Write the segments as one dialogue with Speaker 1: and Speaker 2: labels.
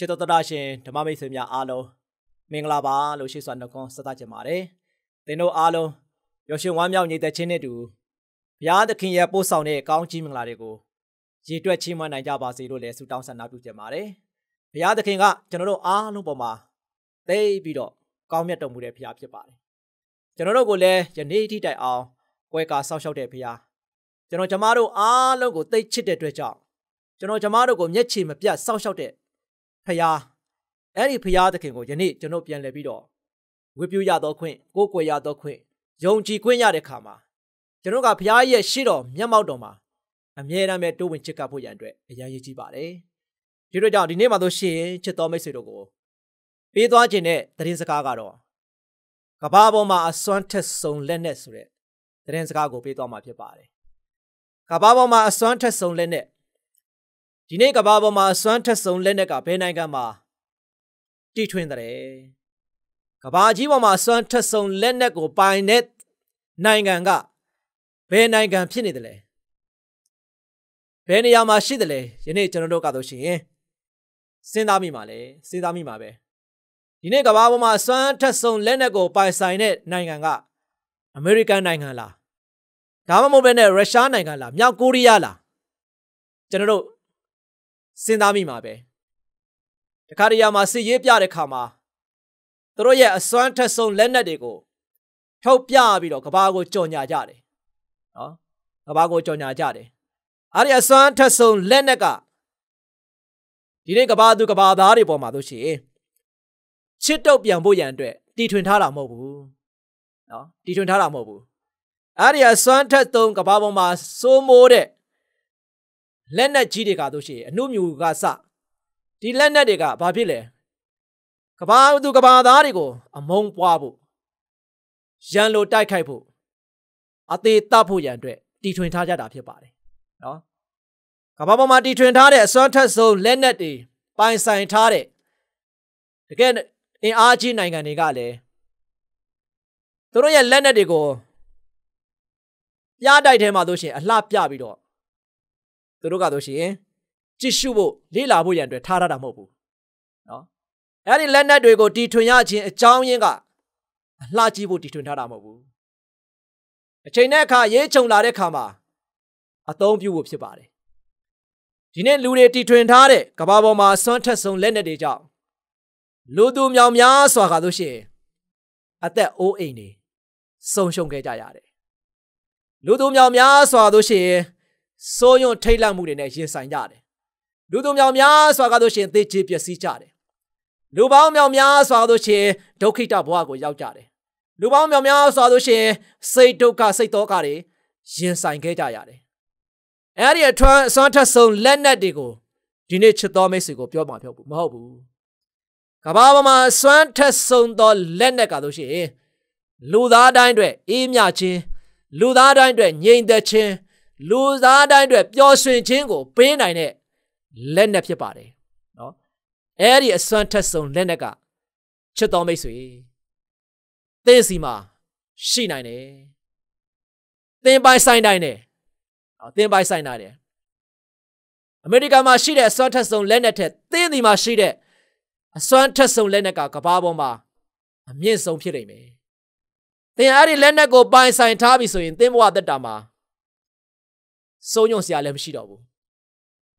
Speaker 1: ချစ်တော်တရားရှင်ဓမ္မမိတ်ဆွေများအားလုံးမင်္ဂလာပါလို့ရှိစွာနှုတ်ခွန်းဆက်သကြပါတယ်။သင်တို့အားလုံးရရှင်ဝမ်းမြောက်ညီသက်ခြင်းနဲ့တူဘုရားသခင်ရဲ့ပို့ဆောင်တဲ့ကောင်းချီးမင်္ဂလာတွေကိုရည်တွက်ချီးမွမ်းနိုင်ကြပါစေလို့လည်းဆုတောင်းဆန္ဒပြုကြပါတယ်။ဘုရားသခင်ကကျွန်တော်တို့အားလုံးပေါ်မှာသိပြီးတော့ကောင်းမြတ်တော်မူတဲ့ဘုရားဖြစ်ပါတယ်။ကျွန်တော်တို့ကိုလည်းယနေ့ထိတိုင်အောင်ကွယ်ကာစောင့်ရှောက်တဲ့ဘုရားကျွန်တော်ညီမတို့အားလုံးကိုသိချစ်တဲ့အတွက်ကြောင့်ကျွန်တော်ညီမတို့ကိုမျက်ခြေမပြတ်စောင့်ရှောက်တဲ့ဖရာအဲ့ဒီဖရာသခင်ကိုယနေ့ကျွန်တော်ပြန်လည်ပြီးတော့ဝိပုရသောခွင့်ကိုယ်ကွယ်ရသောခွင့်ယုံကြည်ခွင့်ရတဲ့ခါမှာကျွန်တော်ကဖရာရဲ့ရှေ့တော်မျက်မှောက်တော်မှာအမြဲတမ်းပဲတိုးဝင်ချစ်ကပ်ဖို့ရန်အတွက်အရန်ရည်ကြီးပါတယ်ဒီလိုကြောင့်ဒီနေ့မှတို့ရှင်ချစ်တော်မိတ်ဆွေတို့ကိုပေးသွားခြင်းတဲ့သတင်းစကားကတော့ကဘာပေါ်မှာအစွမ်းထက်ဆုံးလက်နဲ့ဆိုတဲ့သတင်းစကားကိုပေးသွားမှာဖြစ်ပါတယ်ကဘာပေါ်မှာအစွမ်းထက်ဆုံးလက်နဲ့ဒီနေ့ကဘာပေါ်မှာအစွမ်းထက်ဆုံးလက်နက်ကဘယ်နိုင်ငံမှာတီထွင်တဲ့ကဘာကြီးပေါ်မှာအစွမ်းထက်ဆုံးလက်နက်ကိုပိုင်တဲ့နိုင်ငံကဘယ်နိုင်ငံဖြစ်နေတယ်လဲဘယ်နေရာမှာရှိတယ်လဲယနေ့ကျွန်တော်တို့ကတော့ရှင်စဉ်းစားမိပါလေစဉ်းစားမိပါပဲဒီနေ့ကမ္ဘာပေါ်မှာအစွမ်းထက်ဆုံးလက်နက်ကိုပိုင်ဆိုင်တဲ့နိုင်ငံကအမေရိကန်နိုင်ငံလားဒါမှမဟုတ်ဘဲနဲ့ရုရှားနိုင်ငံလားမြောက်ကိုရီးယားလားကျွန်တော်တို့စဉ်းစားမိမှာပဲတခါတရံမှာစစ်ရေးပြတဲ့ခါမှာသူတို့ရဲ့အစွမ်းထက်ဆုံးလက်နက်တွေကိုဖြုတ်ပြပြီးတော့ကဘာကိုကြော်ညာကြတယ်နော်ကဘာကိုကြော်ညာကြတယ်အဲ့ဒီအစွမ်းထက်ဆုံးလက်နက်ကဒီနေ့ကဘာသူကဘာသားတွေပေါ်မှာတို့ရှိရင်ချစ်တုတ်ပြန်ဖို့ရန်အတွက်တီထွင်ထားတာမဟုတ်ဘူးနော်တီထွင်ထားတာမဟုတ်ဘူးအဲ့ဒီအစွမ်းထက်ဆုံးကဘာပေါ်မှာစိုးမိုးတဲ့လက်နက်ကြီးတွေကတို့ရှိရင်အနှုမျိုးကစဒီလက်နက်တွေကဘာဖြစ်လဲကဘာသူကဘာသားတွေကို အမုံပွားဖို့ရန်လိုတိုက်ခိုက်ဖို့အသေးတတ်ဖို့ရန်အတွက်တီထွင်ထားကြတာဖြစ်ပါတယ်နော်ကဘာပေါ်မှာတီထွင်ထားတဲ့အစွမ်းထက်ဆုံးလက်နက်တွေပိုင်ဆိုင်ထားတဲ့တကယ်အင်အားကြီးနိုင်ငံတွေကလည်းသူတို့ရဲ့လက်နက်တွေကိုပြတိုက်ထဲမှာဆိုရှင်အလှပြပြီးတော့သူတို့ကတော့ရှိရင် ကြည့်ရှုဖို့လေ့လာဖို့ရန်အတွက်ထားရတာမဟုတ်ဘူးနော်အဲ့ဒီလက်နက်တွေကိုတီထွင်ရခြင်းအကြောင်းရင်းကအလှကြည့်ဖို့တီထွင်ထားတာမဟုတ်ဘူးအချိန်နဲ့အခါရေးချုံလာတဲ့အခါမှာအသုံးပြုဖို့ဖြစ်ပါတယ်ဒီနေ့လူတွေတီထွင်ထားတဲ့ကဘာပေါ်မှာဆွမ်းထက်ဆုံးလက်နက်တွေကြောင့်လူသူမြောင်များစွာကားလို့ရှိရင်အသက်အိုးအိမ်တွေဆုံးရှုံးခဲ့ကြရတယ်လူသူမြောင်များစွာတို့ရှိရင်စိုးရွံထိတ်လန့်မှုတွေနဲ့ရင်ဆိုင်ကြတယ်လူသူမြောင်များစွာကားလို့ရှင်သေချေပျက်စီးကြတယ်လူပေါင်းမြောင်များစွာလို့ရှင်ဒုက္ခိတဘဝကိုရောက်ကြတယ်လူပေါင်းမြောင်များစွာလို့ရှင်စိတ်ဒုက္ခစိတ်တောကတွေရင်ဆိုင်ခဲ့ကြရတယ်အဲ့ဒီအထွန်းအစွမ်းထက်ဆုံးလက်နက်တွေကိုဒီနေ့ချစ်တော်မိတ်ဆွေကိုပြောမှာပြောဘူးမဟုတ်ဘူးကဘာပေါ်မှာအစွမ်းထက်ဆုံးသောလက်နက်ကားလို့ရှင်လူသားတိုင်းအတွက်အေးမြခြင်းလူသားတိုင်းအတွက်ငြိမ်သက်ခြင်းလူသားတိုင်းအတွက်ပျော်ရွှင်ခြင်းကိုပေးနိုင်တဲ့လက်နက်ဖြစ်ပါတယ်နော်အဲ့ဒီအစွမ်းထက်ဆုံးလက်နက်ကချစ်တော်မိတ်ဆွေသင်စီမှာရှိနိုင်တယ်သင်ပိုင်ဆိုင်နိုင်တယ်နော်သင်ပိုင်ဆိုင်နိုင်တယ်အမေရိကန်မှာရှိတဲ့အစွမ်းထက်ဆုံးလက်နက်ထက်သင်ဒီမှာရှိတဲ့အစွမ်းထက်ဆုံးလက်နက်ကကဘာပေါ်မှာ အမြင့်ဆုံးဖြစ်နေမယ်သင်အဲ့ဒီလက်နက်ကိုပိုင်ဆိုင်ထားပြီဆိုရင်သင်ဘဝတက်တာမှာစုံညွန့်စရာလည်းမရှိတော့ဘူး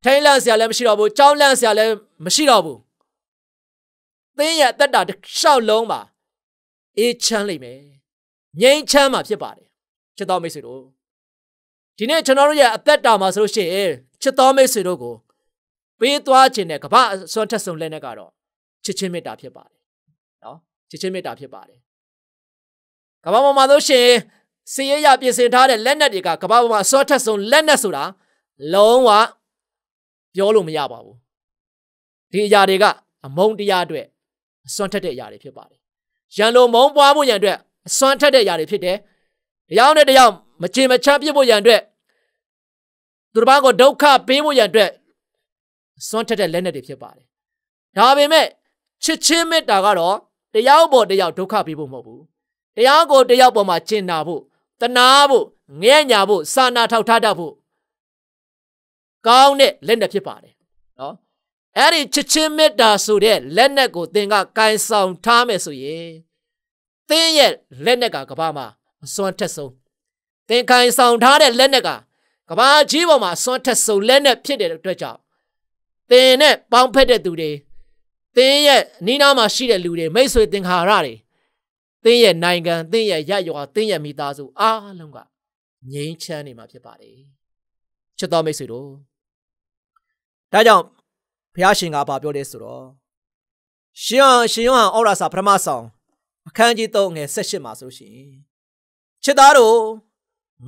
Speaker 1: ထိုင်းလန့်စရာလည်းမရှိတော့ဘူးကြောင်းလန့်စရာလည်းမရှိတော့ဘူးသင်ရဲ့အသက်တာတစ်လျှောက်လုံးမှာအေးချမ်းလိမ့်မယ်ငြိမ်းချမ်းမှာဖြစ်ပါတယ်ချစ်တော်မိတ်ဆွေတို့ဒီနေ့ကျွန်တော်တို့ရဲ့အသက်တာမှာဆိုလို့ရှိရင်ချစ်တော်မိတ်ဆွေတို့ကိုပေးသွားခြင်းနဲ့ကမ္ဘာအစွမ်းထက်ဆုံးလက်နဲ့ကတော့ချစ်ချင်းမေတ္တာဖြစ်ပါတယ်နော်ချစ်ချင်းမေတ္တာဖြစ်ပါတယ်ကမ္ဘာပေါ်မှာဆိုရှင်စီရရပြင်ဆင်ထားတဲ့လက်နက်တွေကကမ္ဘာပေါ်မှာအစောထက်ဆုံးလက်နက်ဆိုတာလုံးဝပြောလို့မရပါဘူးဒီအရာတွေကအမုံတရားအတွက်အစွမ်းထက်တဲ့အရာတွေဖြစ်ပါတယ်ရန်လိုမုံပွားမှုရန်အတွက်အစွမ်းထက်တဲ့အရာတွေဖြစ်တယ်တရားနဲ့တရားမချင်မချမ်းပြစ်ဖို့ရန်အတွက်သူတစ်ပါးကိုဒုက္ခပေးဖို့ရန်အတွက်အစွမ်းထက်တဲ့လက်နက်တွေဖြစ်ပါတယ်ဒါပေမဲ့ချစ်ချင်းမေတ္တာကတော့တယောက်ပေါ်တယောက်ဒုက္ခပေးဖို့မဟုတ်ဘူးတရားကိုတယောက်ပေါ်မှာကျင်နာဖို့တနာဖို့ငဲ့ညာဖို့စာနာထောက်ထားတတ်ဖို့ကောင်းတဲ့လက်နက်ဖြစ်ပါတယ်နော်အဲ့ဒီချစ်ချင်းမေတ္တာဆိုတဲ့လက်နက်ကိုသင်ကကင်ဆောင်ထားမယ်ဆိုရင်သင်ရဲ့လက်နက်ကကဘာမှာအစွမ်းထက်ဆုံးသင်ကင်ဆောင်ထားတဲ့လက်နက်ကကဘာကြီးပေါ်မှာအစွမ်းထက်ဆုံးလက်နက်ဖြစ်တဲ့အတွက်ကြောင့်သင်နဲ့ပေါင်းဖက်တဲ့သူတွေသင်ရဲ့နီးနားမှာရှိတဲ့လူတွေမိတ်ဆွေသင်္ခါရတွေသင်ရဲ့နိုင်ငံသင်ရဲ့ရရွာသင်ရဲ့မိသားစုအားလုံးကငြိမ်းချမ်းနေမှာဖြစ်ပါတယ်ချစ်တော်မိတ်ဆွေတို့ဒါကြောင့်ဘုရားရှင်ကဘာပြောလဲဆိုတော့ရှင်ဟန်ရှင်ဟန်အော်ရာစာပထမဆောင်အခန်းကြီး3ငယ်18မှာဆိုရှင်ချစ်သားတို့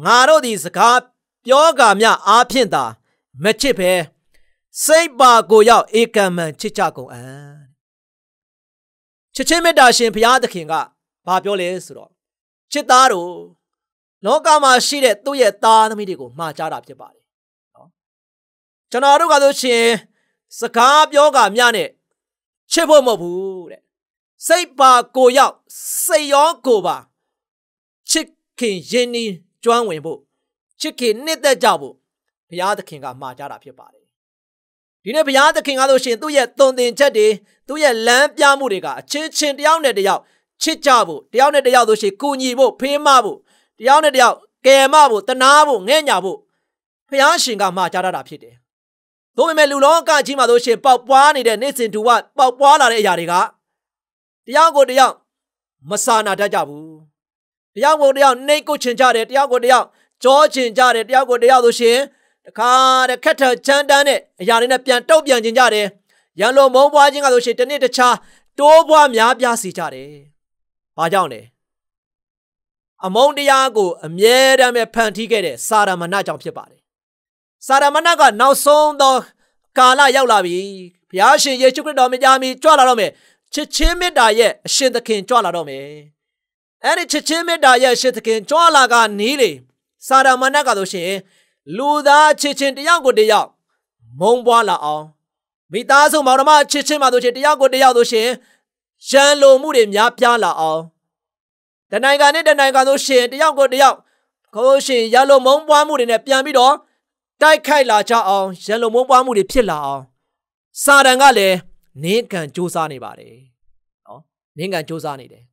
Speaker 1: ငါတို့ဒီစကားပြောကာမြအားဖြင့်သာမချစ်ပဲစိတ်ပါကိုရောက်ဧကံမှန်ချစ်ကြကုန်အံ့ချစ်ချင်းမေတ္တာရှင်ဘုရားသခင်ကဘာပြောလဲဆိုတော့ချစ်သားတို့လောကမှာရှိတဲ့သူ့ရဲ့သားသမီးတွေကိုမှားကြတာဖြစ်ပါတယ်နော်ကျွန်တော်တို့ကဆိုရှင်စကားပြောကမြနဲ့ချစ်ဖို့မဟုတ်ဘူးတဲ့စိတ်ပါကိုရောက်စိတ်ရောကိုပါချစ်ခင်ရင်းနှီးကျွမ်းဝင်ဖို့ချစ်ခင်နှစ်သက်ကြဖို့ဘုရားသခင်ကမှာကြတာဖြစ်ပါတယ်ဒီနေ့ဘုရားသခင်ကဆိုရှင်သူ့ရဲ့တုံသင်ချက်တွေသူ့ရဲ့လမ်းပြမှုတွေကအချင်းချင်းတယောက်နဲ့တယောက်ချစ်ကြဖို့တယောက်နဲ့တယောက်ဆိုရှင်ကိုညီဖို့ဖေးမဖို့တယောက်နဲ့တယောက်ကယ်မဖို့တနာဖို့ငဲ့ညာဖို့ဖျားရှင်ကမှာကြားရတာဖြစ်တယ်။ဒါပေမဲ့လူလောကကြီးမှာဆိုရှင်ပေါက်ပွားနေတဲ့နေစဉ်တူဝပေါက်ပွားလာတဲ့အရာတွေကတယောက်ကိုတယောက်မစာနာတတ်ကြဘူး။တယောက်ကိုတယောက်နှိတ်ကိုချင်ကြတယ်တယောက်ကိုတယောက်ကြောချင်ကြတယ်တယောက်ကိုတယောက်ဆိုရှင်တခါတခက်ထချမ်းတန်းတဲ့အရာတွေနဲ့ပြန်တုတ်ပြန်ချင်ကြတယ်။ရန်လိုမုန်းပွားခြင်းကဆိုရှင်တစ်နှစ်တစ်ခြားတိုးပွားများပြားစီကြတယ်။။ဘာကြောင့်လဲ။အမုန်းတရားကိုအမြဲတမ်းပဲဖန်တီးခဲ့တဲ့စာရမဏကြောင့်ဖြစ်ပါတယ်။စာရမဏကနောက်ဆုံးသော ကာလရောက်လာပြီ။ဘုရားရှင်ယေရှုခရစ်တော်မြတ်ကြီးကြွလာတော့မယ်။ချစ်ချင်းမေတ္တာရဲ့အရှင်သခင်ကြွလာတော့မယ်။အဲ့ဒီချစ်ချင်းမေတ္တာရဲ့အရှင်သခင်ကြွလာကနီးလေစာရမဏကဆိုရှင်လူသားချစ်ချင်းတယောက်ကိုတယောက်မုံပွားလာအောင်မိသားစုမောင်နှမချစ်ချင်းမှာဆိုရှင်တယောက်ကိုတယောက်ဆိုရှင်ရှမ်းလိုမှုတွေများပြားလာအောင်တနိုင်ငံနဲ့တနိုင်ငံတို့ရှင်တယောက်ကိုတယောက်ကိုရှင်ရန်လိုမုံပွားမှုတွေနဲ့ပြန်ပြီးတော့တိုက်ခိုက်လာကြအောင်ရန်လိုမုံပွားမှုတွေဖြစ်လာအောင်စာတန်ကလည်းနင်းကန်စူးစမ်းနေပါတယ်နော်နင်းကန်စူးစမ်းနေတယ်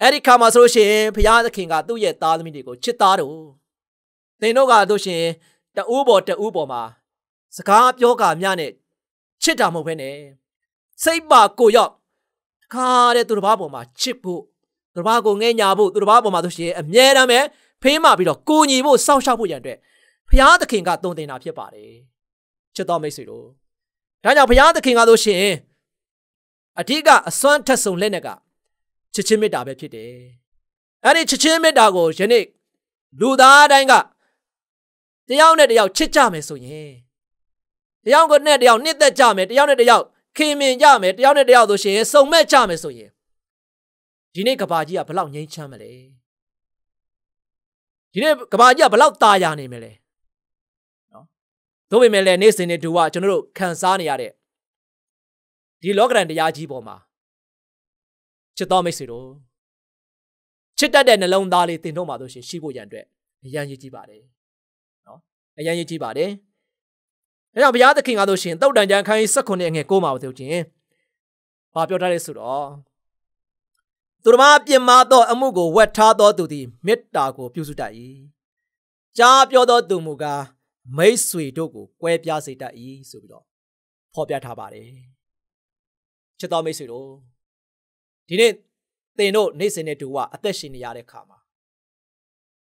Speaker 1: အဲ့ဒီခါမှာဆိုလို့ရှိရင်ဘုရားသခင်က သူ့ရဲ့သားသမီးတွေကိုချစ်သားတို့သင်တို့ကတို့ရှင်တဦးပေါ်တဦးပေါ်မှာစကားပြောကာမျှနဲ့ချစ်တာမဟုတ်ဘဲနဲ့စိတ်ပါကိုရောက်ခါတဲ့သူတစ်ပါးပေါ်မှာချစ်ဖို့သူတစ်ပါးကိုငဲ့ညာဖို့သူတစ်ပါးပေါ်မှာဆိုရှင်အမြဲတမ်းပဲဖေးမှပြီးတော့ကိုညီဖို့စောင့်ရှောက်ဖို့ရန်အတွက်ဘုရားသခင်ကတုံတင်တာဖြစ်ပါတယ်ချစ်တော်မိတ်ဆွေတို့ဒါကြောင့်ဘုရားသခင်ကဆိုရှင်အထက်ကအစွမ်းထက်ဆုံးလက်နဲ့ကချစ်ချင်းမေတ္တာပဲဖြစ်တယ်အဲ့ဒီချစ်ချင်းမေတ္တာကိုယနေ့လူသားတိုင်းကတယောက်နဲ့တယောက်ချစ်ကြမယ်ဆိုရင်တယောက်နဲ့တယောက်နှစ်သက်ကြမယ်တယောက်နဲ့တယောက်ခင်မင်ကြမယ်တယောက်နဲ့တယောက်ဆိုရှင်စုံမဲ့ကြမယ်ဆိုရင်ဒီနေ့ကဘာကြီးကဘလောက်ငြိမ်းချမ်းမလဲဒီနေ့ကဘာကြီးကဘလောက်တာယာနေမလဲနော်သို့ပေမဲ့လည်းနေ့စဉ်နဲ့တူကကျွန်တော်တို့ခံစားနေရတဲ့ဒီလောကရန်တရားကြီးပေါ်မှာချစ်တော်မိတ်ဆွေတို့ချစ်တတ်တဲ့နှလုံးသားလေးတင်တော့မှာတို့ရှင် ရှိဖို့ရန်အတွက်အရန်ရည်ကြည့်ပါတယ်နော်အရန်ရည်ကြည့်ပါတယ်။ဒါကြောင့်ဘုရားသခင်ကဆိုရှင်တုတ်တန်ကြံခန်းကြီး၁၉အငယ်၉မှာပါဆိုရှင်။ဘာပြောထားလဲဆိုတော့သူတော်မပြင်းမာသော အမှုကိုဝတ်ထားသောသူသည်မေတ္တာကိုပြုစုတတ်၏။ကြားပြောသောသူမူကားမိတ်ဆွေတို့ကိုကွဲပြားစေတတ်၏ဆိုပြီးတော့ဖော်ပြထားပါတယ်။ချစ်တော်မိတ်ဆွေတို့ဒီနေ့သင်တို့နေ့စဉ်နဲ့တူကအသက်ရှင်နေရတဲ့ခါမှာ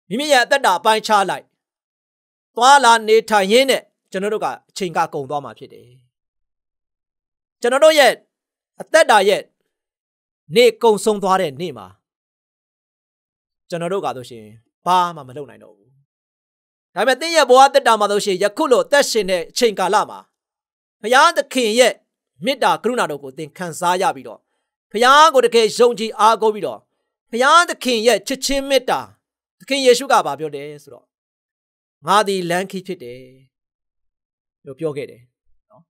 Speaker 1: မိမိရဲ့အသက်တာအပိုင်းခြားလိုက်သွာလာနေထိုင်ရင်းနဲ့ကျွန်တော်တို့ကအချိန်ကကုန်သွားမှာဖြစ်တယ်ကျွန်တော်တို့ရဲ့အသက်တာရဲ့နေ့ကုန်ဆုံးသွားတဲ့နေ့မှာကျွန်တော်တို့ကဆိုရှင်ဘာမှမလုပ်နိုင်တော့ဘူးဒါပေမဲ့သင်ရဲ့ဘဝတက်တာမှာဆိုရှင်ယခုလိုအသက်ရှင်တဲ့အချိန်ကာလမှာဘုရားသခင်ရဲ့မေတ္တာကရုဏာတော်ကိုသင်ခံစားရပြီးတော့ဘုရားကိုတကယ်ယုံကြည်အားကိုးပြီးတော့ဘုရားသခင်ရဲ့ချစ်ခြင်းမေတ္တာသခင်ယေရှုကဘာပြောတယ်ဆိုတော့ငါသည်လမ်းခီးဖြစ်တယ်လို့ပြောခဲ့တယ်နော်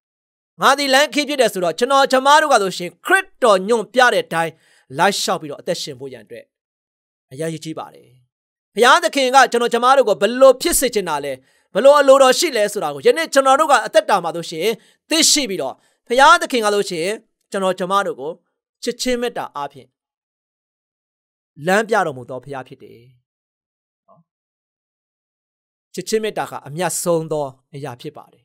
Speaker 1: ငါဒီလမ်းခေးဖြစ်တယ်ဆိုတော့ကျွန်တော်ဂျမားတို့ကဆိုရှင်ခရစ်တော်ညွန့်ပြတဲ့အတိုင်းလိုက်လျှောက်ပြီးတော့အသက်ရှင်ဖို့ရန်အတွက်အရေးကြီးပါတယ်ဘုရားသခင်ကကျွန်တော်ဂျမားတို့ကိုဘလို့ဖြစ်စေချင်တာလဲဘလို့အလိုတော်ရှိလဲဆိုတာကိုယနေ့ကျွန်တော်တို့ကအသက်တာမှာဆိုရှင်သိရှိပြီးတော့ဘုရားသခင်ကဆိုရှင်ကျွန်တော်ဂျမားတို့ကိုချစ်ချင်းမေတ္တာအားဖြင့်လမ်းပြတော်မူသောဘုရားဖြစ်တယ်ချစ်ချင်းမေတ္တာကအမြတ်ဆုံးသောအရာဖြစ်ပါတယ်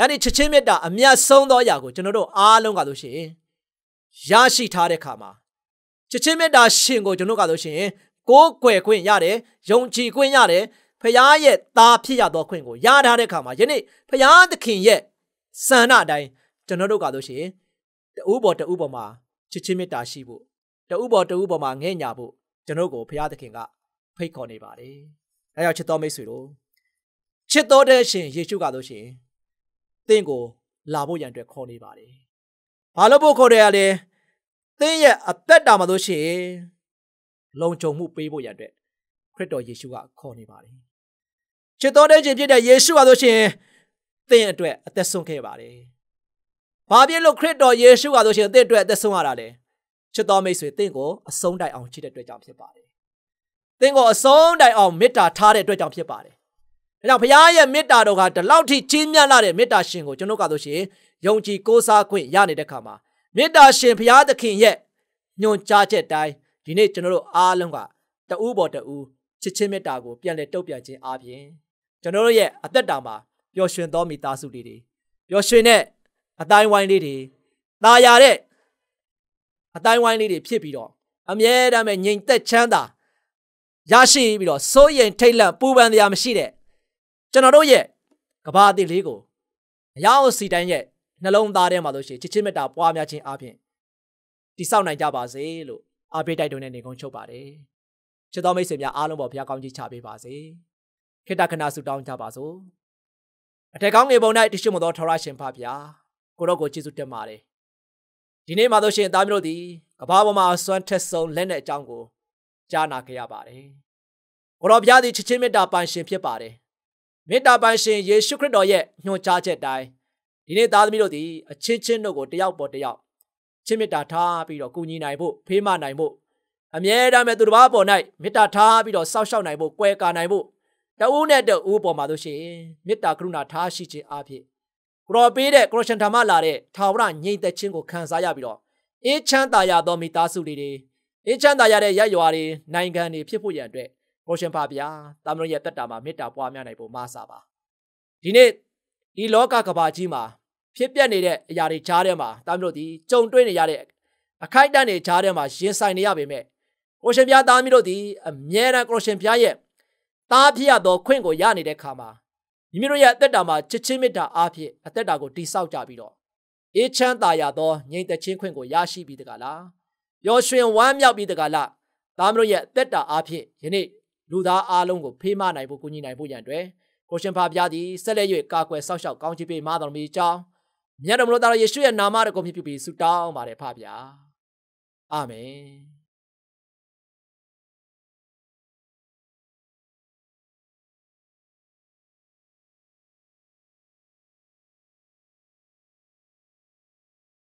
Speaker 1: အဲ့ဒီချက်ချင်းမြတ်တာအမြတ်ဆုံးသောအရာကိုကျွန်တော်တို့အားလုံးကဆိုရှင်ရရှိထားတဲ့ခါမှာချက်ချင်းမြတ်တာရှင်ကိုကျွန်တော်ကဆိုရှင်ကိုးကွယ်ခွင့်ရတယ်ယုံကြည်ခွင့်ရတယ်ဖရားရဲ့သားဖြစ်ရသောခွင့်ကိုရထားတဲ့ခါမှာယနေ့ဖရားသခင်ရဲ့စံနာအတိုင်းကျွန်တော်တို့ကဆိုရှင်တူဘော်တူဘော်မှာချစ်ချင်းမေတ္တာရှိဖို့တူဘော်တူဘော်မှာငဲ့ညာဖို့ကျွန်တော်ကိုဖရားသခင်ကဖိတ်ခေါ်နေပါတယ်။အဲကြောင့်ချစ်တော်မိတ်ဆွေတို့ချစ်တော်တဲ့ရှင်ယေရှုကဆိုရှင်သင်ကို လာဖို့ရန်အတွက်ခေါ်နေပါတယ်။ဘာလို့ဖို့ခေါ်တယ်ရလဲ။သင်ရဲ့အသက်တာမှာဆိုရှင်လုံခြုံမှုပေးဖို့ရန်အတွက် ခရစ်တော်ယေရှုကခေါ်နေပါတယ်။ချစ်တော်တဲ့ခြင်းဖြစ်တဲ့ယေရှုပါဆိုရှင်သင်အတွက်အသက်ဆုံးခဲ့ပါတယ်။ဘာဖြစ်လို့ခရစ်တော်ယေရှုပါဆိုရှင်သင်အတွက်အသက်ဆုံးရတာလဲ။ချစ်တော်မိတ်ဆွေ သင်ကိုအဆုံးတိုင်အောင်ချစ်တဲ့အတွက်ကြောင့်ဖြစ်ပါတယ်။သင်ကိုအဆုံးတိုင်အောင်မေတ္တာထားတဲ့အတွက်ကြောင့်ဖြစ်ပါတယ်။။ဒါကြောင့်ဘုရားရဲ့မေတ္တာတော်ကဒီလောက်ထိကြီးမြတ်လာတဲ့မေတ္တာရှင်ကိုကျွန်တော်ကဆိုရှင်ယုံကြည်ကိုးစားခွင့်ရနေတဲ့ခါမှာမေတ္တာရှင်ဘုရားသခင်ရဲ့ညွန်ကြားချက်တိုင်းဒီနေ့ကျွန်တော်တို့အားလုံးကတူးပေါ်တူးချစ်ချင်းမေတ္တာကိုပြန်လည်တုတ်ပြန်ခြင်းအပြင်ကျွန်တော်တို့ရဲ့အသက်တာမှာပျော်ရွှင်သောမိသားစုလေးတွေပျော်ရွှင်တဲ့အတိုင်းဝိုင်းလေးတွေตาရတဲ့အတိုင်းဝိုင်းလေးတွေဖြစ်ပြီးတော့အမြဲတမ်းငြိမ်သက်ချမ်းသာရရှိပြီးတော့စိုးရိမ်ထိတ်လန့်ပူပန်တရားမရှိတဲ့ကျွန်တော်တို့ရဲ့ကဘာအသစ်လေးကိုအယောင်စီတိုင်းရဲ့နှလုံးသားထဲမှာလို့ရှိရင်ချစ်ချင်းမေတ္တာပွားများခြင်းအပြင်တိဆောက်နိုင်ကြပါစေလို့အားပေးတိုက်တွန်းတဲ့နေကုန်းချုပ်ပါတယ်။ချစ်တော်မိတ်ဆွေများအားလုံးပေါ်ဘုရားကောင်းကြီးချပေးပါစေ။ခေတ္တခဏဆုတောင်းကြပါစို့။အထက်ကောင်းငယ်ပုံ၌တရှိမသောထောရရှင်ဖဗျာကိုတော့ကိုကျေးဇူးတင်ပါတယ်။ဒီနေ့မှာတို့ရှင်သားမျိုးတို့ဒီကဘာပေါ်မှာဆွမ်းထက်ဆုံးလက်နဲ့အကြောင်းကိုကြားနာခဲ့ရပါတယ်။ကိုတော်ဘုရားသည်ချစ်ချင်းမေတ္တာပန်ရှင်ဖြစ်ပါတယ်။မေတ္တာပန်ရှင်ယေရှုခရစ်တော်ရဲ့ညွှန်ကြားချက်တိုင်းဒီနေ့သားသမီးတို့သည်အချင်းချင်းတို့ကိုတယောက်ပေါ်တယောက်ချစ်မေတ္တာထားပြီးတော့ကူညီနိုင်ဖို့ဖေးမနိုင်ဖို့အမြဲတမ်းပဲသူတစ်ပါးပေါ်၌မေတ္တာထားပြီးတော့စောင့်ရှောက်နိုင်ဖို့ကွဲကာနိုင်ဖို့တဦးနဲ့တဦးပေါ်မှာတို့ရှင်မေတ္တာကရုဏာထားရှိခြင်းအဖြစ်ကိုရောပေးတဲ့ကိုရရှင်ဓမ္မလာတဲ့ထာဝရငြိမ်သက်ခြင်းကိုခံစားရပြီးတော့အေးချမ်းသာရသောမိသားစုတွေအေးချမ်းသာရတဲ့ရပ်ရွာတွေနိုင်ငံတွေဖြစ်ဖို့ရန်အတွက်ကိုရှင်ဖာဗျာတာမန်တော်ရဲ့တက်တာမှာမေတ္တာပွားများနိုင်ဖို့မဆာပါဒီနေ့ဒီလောကကဘာကြီးမှာဖြစ်ပျက်နေတဲ့အရာတွေကြားထဲမှာတာမန်တော်ဒီကြုံတွေ့နေရတဲ့အခိုက်အတန့်တွေကြားထဲမှာရင်ဆိုင်နေရပေမဲ့ကိုရှင်ပြားသားမျိုးတို့ဒီအမြဲတမ်းကိုရှင်ပြားရဲ့တားဖြစ်ရသောခွင့်ကိုရနေတဲ့ခါမှာမိမိတို့ရဲ့အသက်တာမှာချစ်ချင်းမေတ္တာအားဖြင့်အသက်တာကိုတည်ဆောက်ကြပြီးတော့အေးချမ်းသာရသောငြိမ်သက်ခြင်းခွင့်ကိုရရှိပြီးတကလားပျော်ရွှင်ဝမ်းမြောက်ပြီးတကလားသားမျိုးရဲ့အသက်တာအားဖြင့်ယနေ့လူသားအားလုံးကိုဖေးမနိုင်ဖို့ကူညီနိုင်ဖို့ရန်အတွက်ကိုရှင်ဖာပြားသည်ဆက်လက်၍ကာကွယ်စောင့်ရှောက်ကောင်းချီးပေးမတော်မူကြောင်းမြတ်တော်မလို့သားတော်ယေရှုရဲ့နာမတော်ကိုမြှုပ်ပြီးဆုတောင်းပါတယ်ဖပါဗျာအာမင်